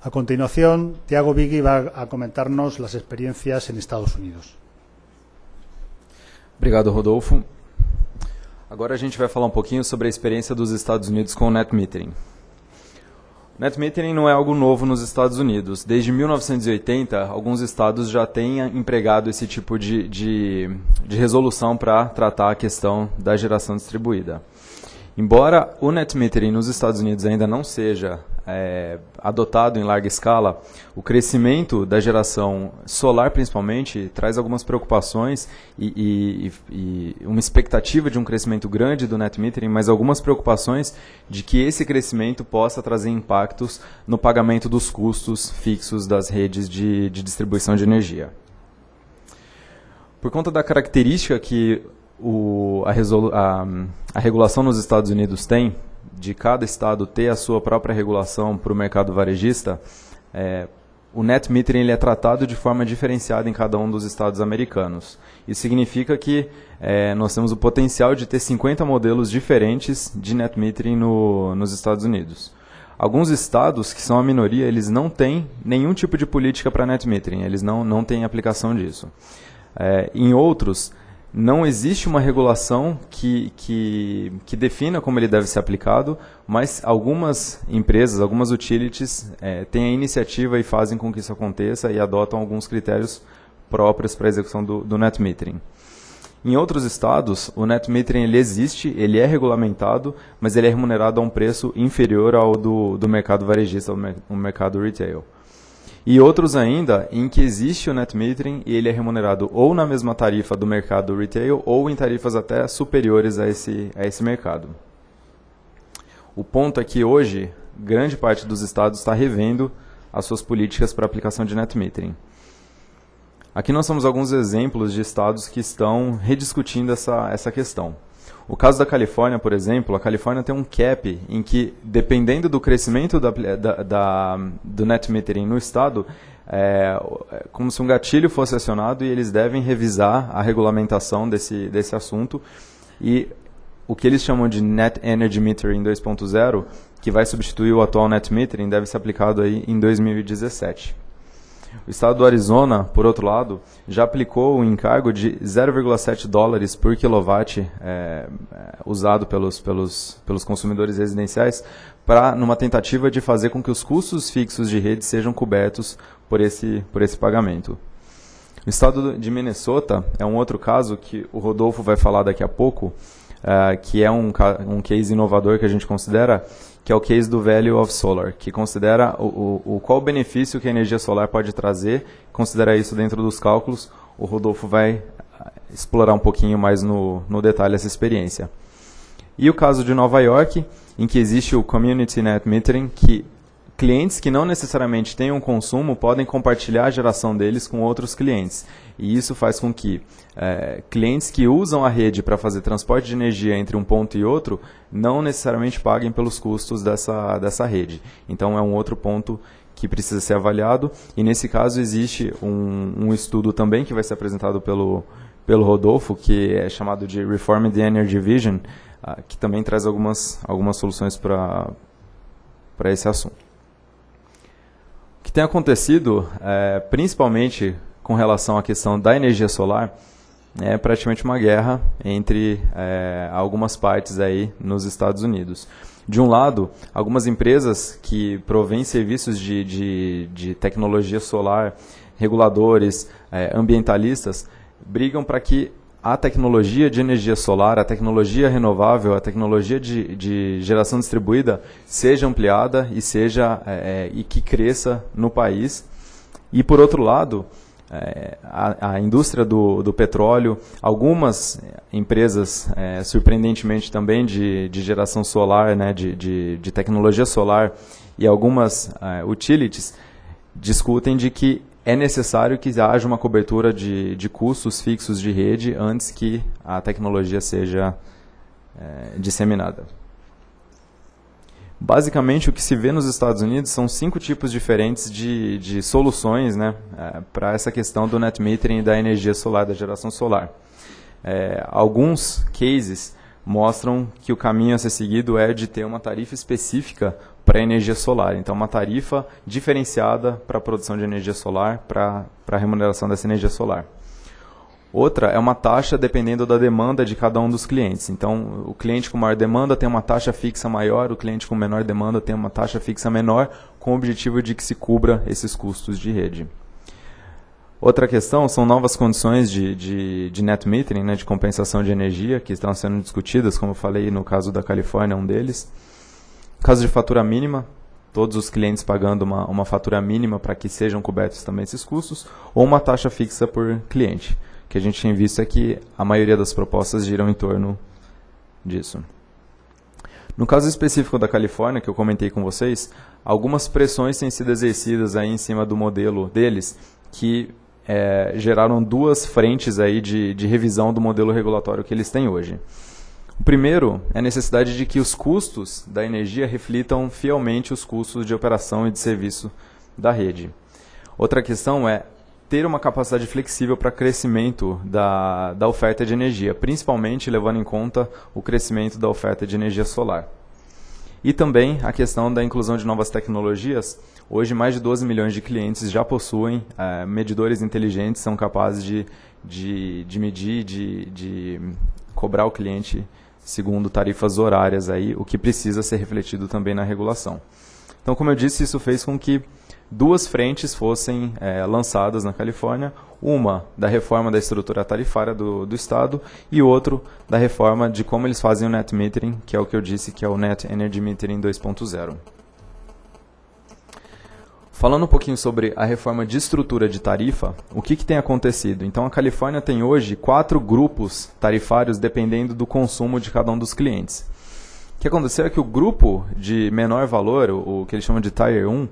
A continuación, Tiago Vigui va a comentarnos las experiencias en Estados Unidos. Obrigado, Rodolfo. Agora a gente vai falar um pouquinho sobre a experiência dos Estados Unidos com o net metering. Net metering não é algo novo nos Estados Unidos. Desde 1980, alguns estados já têm empregado esse tipo de, de, de resolução para tratar a questão da geração distribuída. Embora o net metering nos Estados Unidos ainda não seja é, adotado em larga escala, o crescimento da geração solar, principalmente, traz algumas preocupações e, e, e, uma expectativa de um crescimento grande do net metering, mas algumas preocupações de que esse crescimento possa trazer impactos no pagamento dos custos fixos das redes de, de distribuição de energia. Por conta da característica que o, a, a, a regulação nos Estados Unidos tem, de cada estado ter a sua própria regulação para o mercado varejista, é, o net metering ele é tratado de forma diferenciada em cada um dos estados americanos. Isso significa que é, nós temos o potencial de ter 50 modelos diferentes de net metering no, nos Estados Unidos. Alguns estados, que são a minoria, eles não têm nenhum tipo de política para net metering, eles não, não têm aplicação disso. É, em outros, não existe uma regulação que, que, que, defina como ele deve ser aplicado, mas algumas empresas, algumas utilities é, têm a iniciativa e fazem com que isso aconteça e adotam alguns critérios próprios para a execução do, do net metering. Em outros estados, o net metering ele existe, ele é regulamentado, mas ele é remunerado a um preço inferior ao do, do mercado varejista, ao mercado retail e outros ainda em que existe o net metering e ele é remunerado ou na mesma tarifa do mercado retail ou em tarifas até superiores a esse, a esse mercado. O ponto é que hoje, grande parte dos estados está revendo as suas políticas para aplicação de net metering. Aqui nós temos alguns exemplos de estados que estão rediscutindo essa, essa questão. O caso da Califórnia, por exemplo, a Califórnia tem um cap em que, dependendo do crescimento da, da, da, do net metering no estado, é, é como se um gatilho fosse acionado e eles devem revisar a regulamentação desse, desse assunto. E o que eles chamam de Net Energy Metering 2.0, que vai substituir o atual Net Metering, deve ser aplicado aí em 2017. O estado do Arizona, por outro lado, já aplicou um encargo de 0,7 dólares por quilowatt é, usado pelos, pelos, pelos consumidores residenciais para numa tentativa de fazer com que os custos fixos de rede sejam cobertos por esse, por esse pagamento. O estado de Minnesota é um outro caso que o Rodolfo vai falar daqui a pouco, eh, que é um, um case inovador que a gente considera, que é o case do Value of Solar, que considera o, o, o qual o benefício que a energia solar pode trazer, considera isso dentro dos cálculos. O Rodolfo vai ah, explorar um pouquinho mais no, no detalhe essa experiência. E o caso de Nova York, em que existe o Community Net Metering, que clientes que não necessariamente têm um consumo podem compartilhar a geração deles com outros clientes. E isso faz com que é, clientes que usam a rede para fazer transporte de energia entre um ponto e outro não necessariamente paguem pelos custos dessa, dessa rede. Então é um outro ponto que precisa ser avaliado. E nesse caso existe um, um estudo também que vai ser apresentado pelo, pelo Rodolfo, que é chamado de Reform the Energy Vision, ah, que também traz algumas, algumas soluções para esse assunto que tem acontecido, é, principalmente com relação à questão da energia solar, é praticamente uma guerra entre é, algumas partes aí nos Estados Unidos. De um lado, algumas empresas que provêm serviços de, de, de tecnologia solar, reguladores, é, ambientalistas, brigam para que a tecnologia de energia solar, a tecnologia renovável, a tecnologia de, de geração distribuída seja ampliada e seja é, é, e que cresça no país. E por outro lado, é, a, a, indústria do, do, petróleo, algumas empresas, é, surpreendentemente também de, de geração solar, né, de, de, de tecnologia solar, e algumas é, utilities discutem de que é necessário que haja uma cobertura de, de custos fixos de rede antes que a tecnologia seja é, disseminada. Basicamente, o que se vê nos Estados Unidos são cinco tipos diferentes de, de soluções né, é, para essa questão do net metering e da energia solar, da geração solar. É, alguns cases mostram que o caminho a ser seguido é de ter uma tarifa específica para energia solar. Então, uma tarifa diferenciada para a produção de energia solar, para a remuneração dessa energia solar. Outra é uma taxa dependendo da demanda de cada um dos clientes. Então, o cliente com maior demanda tem uma taxa fixa maior, o cliente com menor demanda tem uma taxa fixa menor, com o objetivo de que se cubra esses custos de rede. Outra questão são novas condições de, de, de net metering, né, de compensação de energia, que estão sendo discutidas, como eu falei no caso da Califórnia, um deles. Caso de fatura mínima, todos os clientes pagando uma, uma fatura mínima para que sejam cobertos também esses custos, ou uma taxa fixa por cliente. O que a gente tem visto é que a maioria das propostas giram em torno disso. No caso específico da Califórnia, que eu comentei com vocês, algumas pressões têm sido exercidas aí em cima do modelo deles, que é, geraram duas frentes aí de, de revisão do modelo regulatório que eles têm hoje. O primeiro é a necessidade de que os custos da energia reflitam fielmente os custos de operação e de serviço da rede. Outra questão é ter uma capacidade flexível para crescimento da, da oferta de energia, principalmente levando em conta o crescimento da oferta de energia solar. E também a questão da inclusão de novas tecnologias. Hoje, mais de 12 milhões de clientes já possuem é, medidores inteligentes, são capazes de, de, de medir, de, de cobrar o cliente segundo tarifas horárias aí, o que precisa ser refletido também na regulação. Então, como eu disse, isso fez com que duas frentes fossem é, lançadas na Califórnia, uma da reforma da estrutura tarifária do, do Estado e outro da reforma de como eles fazem o net metering, que é o que eu disse que é o Net Energy Metering 2.0. Falando um pouquinho sobre a reforma de estrutura de tarifa, o que, que tem acontecido? Então, a Califórnia tem hoje quatro grupos tarifários dependendo do consumo de cada um dos clientes. O que aconteceu é que o grupo de menor valor, o, que eles chamam de Tier 1,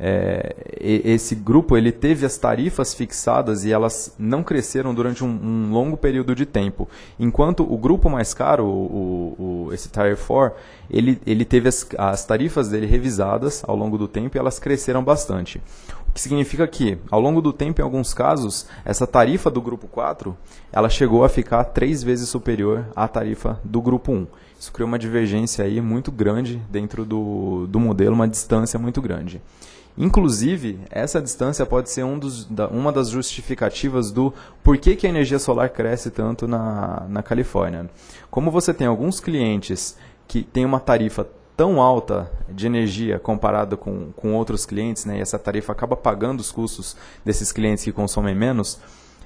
é, esse grupo ele teve as tarifas fixadas e elas não cresceram durante um, um longo período de tempo. Enquanto o grupo mais caro, o, o, esse Tier 4, ele, ele teve as, as tarifas dele revisadas ao longo do tempo e elas cresceram bastante. O que significa que, ao longo do tempo, em alguns casos, essa tarifa do grupo 4 ela chegou a ficar três vezes superior à tarifa do grupo 1. Isso criou uma divergência aí muito grande dentro do, do modelo, uma distância muito grande. Inclusive, essa distância pode ser um dos, da, uma das justificativas do por que, que a energia solar cresce tanto na, na Califórnia. Como você tem alguns clientes que tem uma tarifa tão alta de energia comparada com, com outros clientes, né, e essa tarifa acaba pagando os custos desses clientes que consomem menos,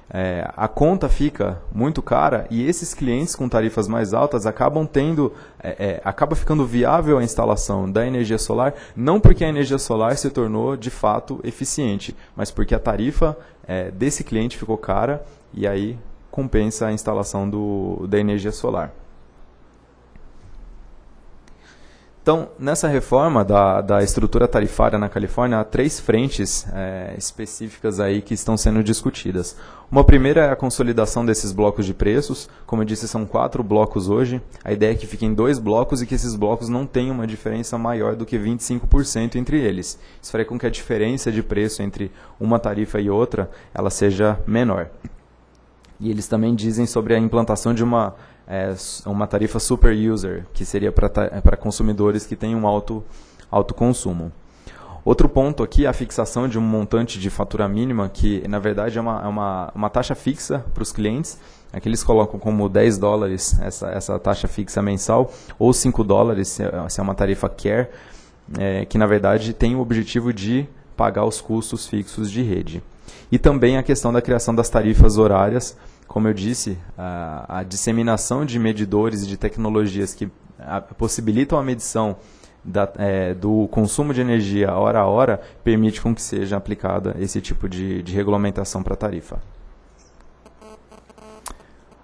é, a conta fica muito cara e esses clientes com tarifas mais altas acabam tendo, é, é, acaba ficando viável a instalação da energia solar, não porque a energia solar se tornou de fato eficiente, mas porque a tarifa é, desse cliente ficou cara e aí compensa a instalação do, da energia solar. Então, nessa reforma da, da estrutura tarifária na Califórnia, há três frentes é, específicas aí que estão sendo discutidas. Uma primeira é a consolidação desses blocos de preços. Como eu disse, são quatro blocos hoje. A ideia é que fiquem dois blocos e que esses blocos não tenham uma diferença maior do que 25% entre eles. Isso faria com que a diferença de preço entre uma tarifa e outra ela seja menor. E eles também dizem sobre a implantação de uma é, uma tarifa super user, que seria para é, consumidores que têm um alto, alto consumo. Outro ponto aqui é a fixação de um montante de fatura mínima, que na verdade é uma, é uma, uma taxa fixa para os clientes. Aqui é eles colocam como 10 dólares essa, essa taxa fixa mensal, ou 5 dólares é, se é uma tarifa care, é, que na verdade tem o objetivo de pagar os custos fixos de rede. E também a questão da criação das tarifas horárias, como eu disse, a, a disseminação de medidores e de tecnologias que possibilitam a medição da, é, do consumo de energia hora a hora permite com que seja aplicada esse tipo de, de regulamentação para a tarifa.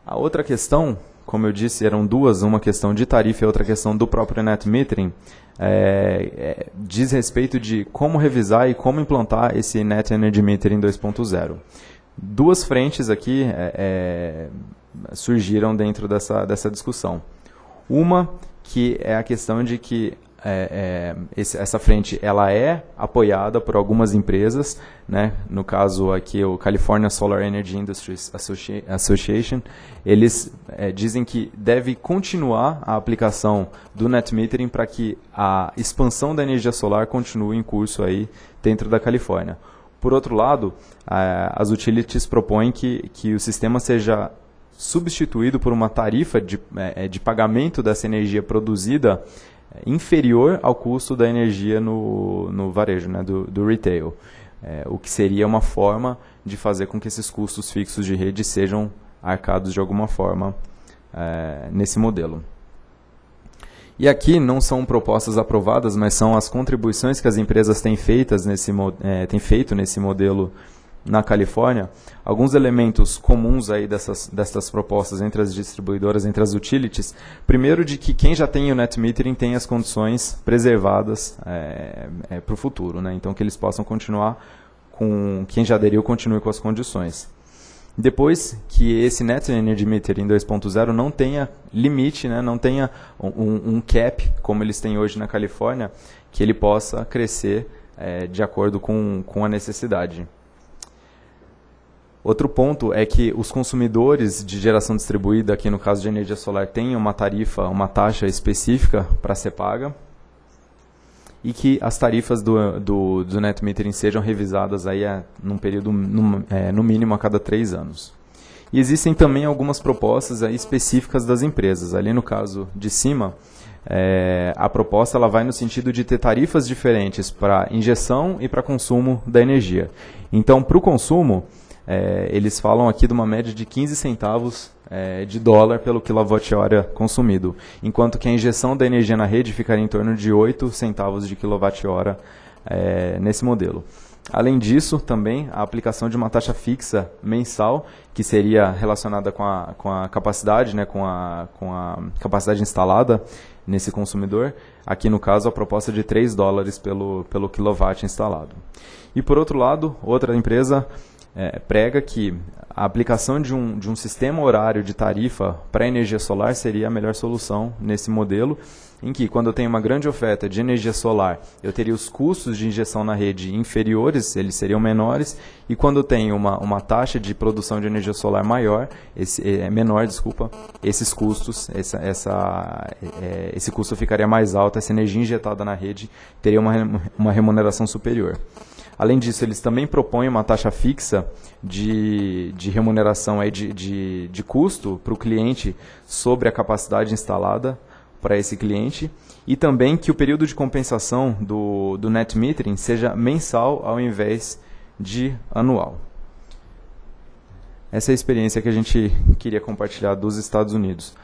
A outra questão, como eu disse, eram duas, uma questão de tarifa e outra questão do próprio net metering, é, é, diz respeito de como revisar e como implantar esse net energy metering 2.0 duas frentes aqui é, é, surgiram dentro dessa, dessa discussão. Uma que é a questão de que é, é, esse, essa frente ela é apoiada por algumas empresas, né? no caso aqui o California Solar Energy Industries Associ Association, eles é, dizem que deve continuar a aplicação do net metering para que a expansão da energia solar continue em curso aí dentro da Califórnia. Por outro lado, as utilities propõem que, que o sistema seja substituído por uma tarifa de, é, é, de pagamento dessa energia produzida é, inferior ao custo da energia no, no varejo, né, do, do retail. É, o que seria uma forma de fazer com que esses custos fixos de rede sejam arcados de alguma forma é, nesse modelo. E aqui não são propostas aprovadas, mas são as contribuições que as empresas têm, feitas nesse, é, têm feito nesse modelo na Califórnia. Alguns elementos comuns aí dessas, dessas propostas entre as distribuidoras, entre as utilities. Primeiro, de que quem já tem o net metering tem as condições preservadas é, é, para o futuro, né? então que eles possam continuar com quem já aderiu continue com as condições. Depois que esse Net Energy Meter em 2.0 não tenha limite, né, não tenha um, um, cap, como eles têm hoje na Califórnia, que ele possa crescer é, de acordo com, com a necessidade. Outro ponto é que os consumidores de geração distribuída, aqui no caso de energia solar, têm uma tarifa, uma taxa específica para ser paga e que as tarifas do, do, do net metering sejam revisadas aí a, é, num período, é, no mínimo, a cada três anos. E existem também algumas propostas aí específicas das empresas. Ali no caso de cima, é, a proposta ela vai no sentido de ter tarifas diferentes para injeção e para consumo da energia. Então, para o consumo, é, eles falam aqui de uma média de 15 centavos é, de dólar pelo quilowatt-hora consumido, enquanto que a injeção da energia na rede ficaria em torno de 8 centavos de quilowatt-hora é, nesse modelo. Além disso, também a aplicação de uma taxa fixa mensal, que seria relacionada com a, com a capacidade, né, com, a, com a capacidade instalada nesse consumidor, aqui no caso a proposta de 3 dólares pelo, pelo quilowatt instalado. E por outro lado, outra empresa é, prega que a aplicação de um, de um sistema horário de tarifa para energia solar seria a melhor solução nesse modelo, em que quando eu tenho uma grande oferta de energia solar, eu teria os custos de injeção na rede inferiores, eles seriam menores, e quando eu tenho uma, uma taxa de produção de energia solar maior, esse, é, é menor, desculpa, esses custos, essa, essa, é, é, esse custo ficaria mais alto, essa energia injetada na rede teria uma, uma remuneração superior. Além disso, eles também propõem uma taxa fixa de, de remuneração aí de, de, de custo para o cliente sobre a capacidade instalada para esse cliente e também que o período de compensação do, do net metering seja mensal ao invés de anual. Essa é a experiência que a gente queria compartilhar dos Estados Unidos.